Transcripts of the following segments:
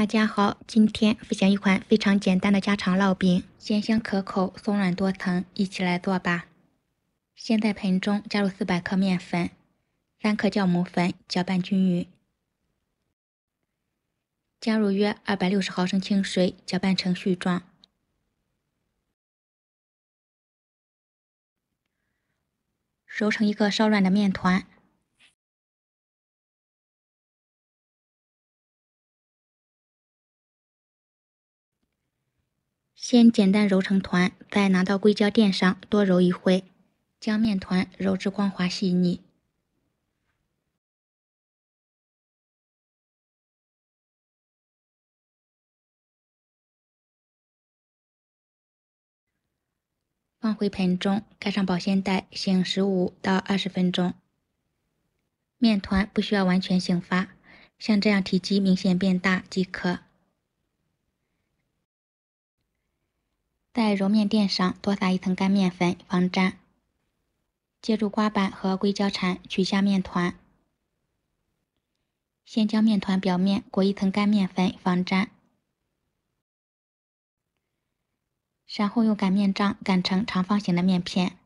大家好，今天分享一款非常简单的家常烙饼，鲜香可口，松软多层，一起来做吧。先在盆中加入四百克面粉、三克酵母粉，搅拌均匀，加入约二百六十毫升清水，搅拌成絮状，揉成一个稍软的面团。先简单揉成团，再拿到硅胶垫上多揉一会，将面团揉至光滑细腻。放回盆中，盖上保鲜袋醒十五到二十分钟。面团不需要完全醒发，像这样体积明显变大即可。在揉面垫上多撒一层干面粉防粘，借助刮板和硅胶铲取下面团。先将面团表面裹一层干面粉防粘，然后用擀面杖擀成长方形的面片。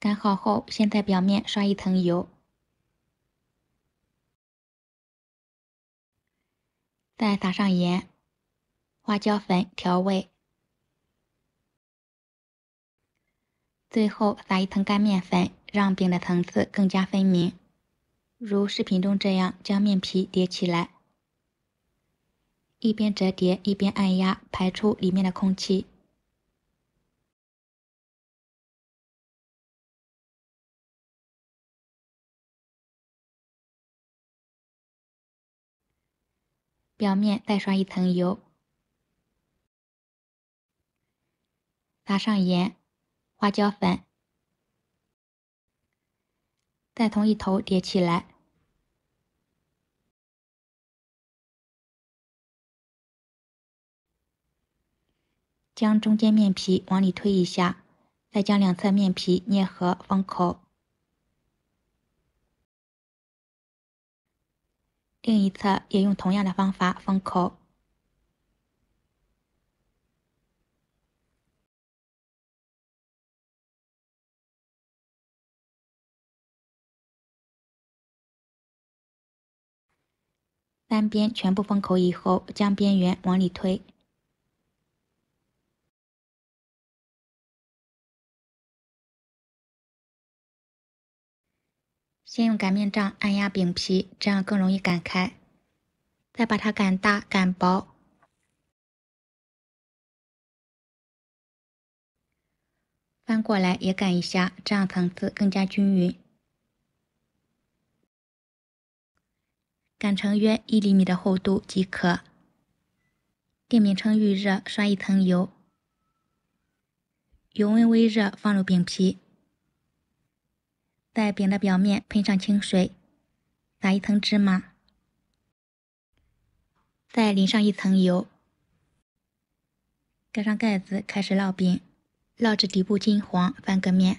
擀好后，先在表面刷一层油，再撒上盐、花椒粉调味，最后撒一层干面粉，让饼的层次更加分明。如视频中这样，将面皮叠起来，一边折叠一边按压，排出里面的空气。表面再刷一层油，撒上盐、花椒粉，再从一头叠起来，将中间面皮往里推一下，再将两侧面皮捏合封口。另一侧也用同样的方法封口，三边全部封口以后，将边缘往里推。先用擀面杖按压饼皮，这样更容易擀开。再把它擀大、擀薄，翻过来也擀一下，这样层次更加均匀。擀成约一厘米的厚度即可。电饼铛预热，刷一层油，油温微热，放入饼皮。在饼的表面喷上清水，撒一层芝麻，再淋上一层油，盖上盖子开始烙饼，烙至底部金黄，翻个面，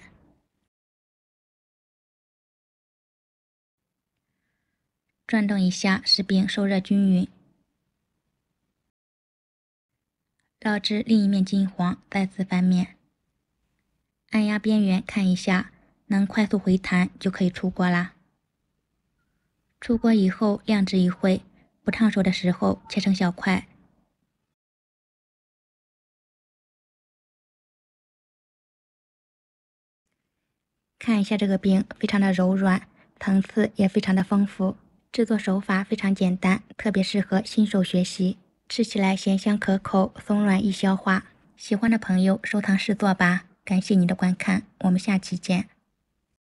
转动一下使饼受热均匀，烙至另一面金黄，再次翻面，按压边缘看一下。能快速回弹就可以出锅啦。出锅以后晾置一会，不烫手的时候切成小块。看一下这个饼，非常的柔软，层次也非常的丰富。制作手法非常简单，特别适合新手学习。吃起来咸香可口，松软易消化。喜欢的朋友收藏试做吧。感谢你的观看，我们下期见。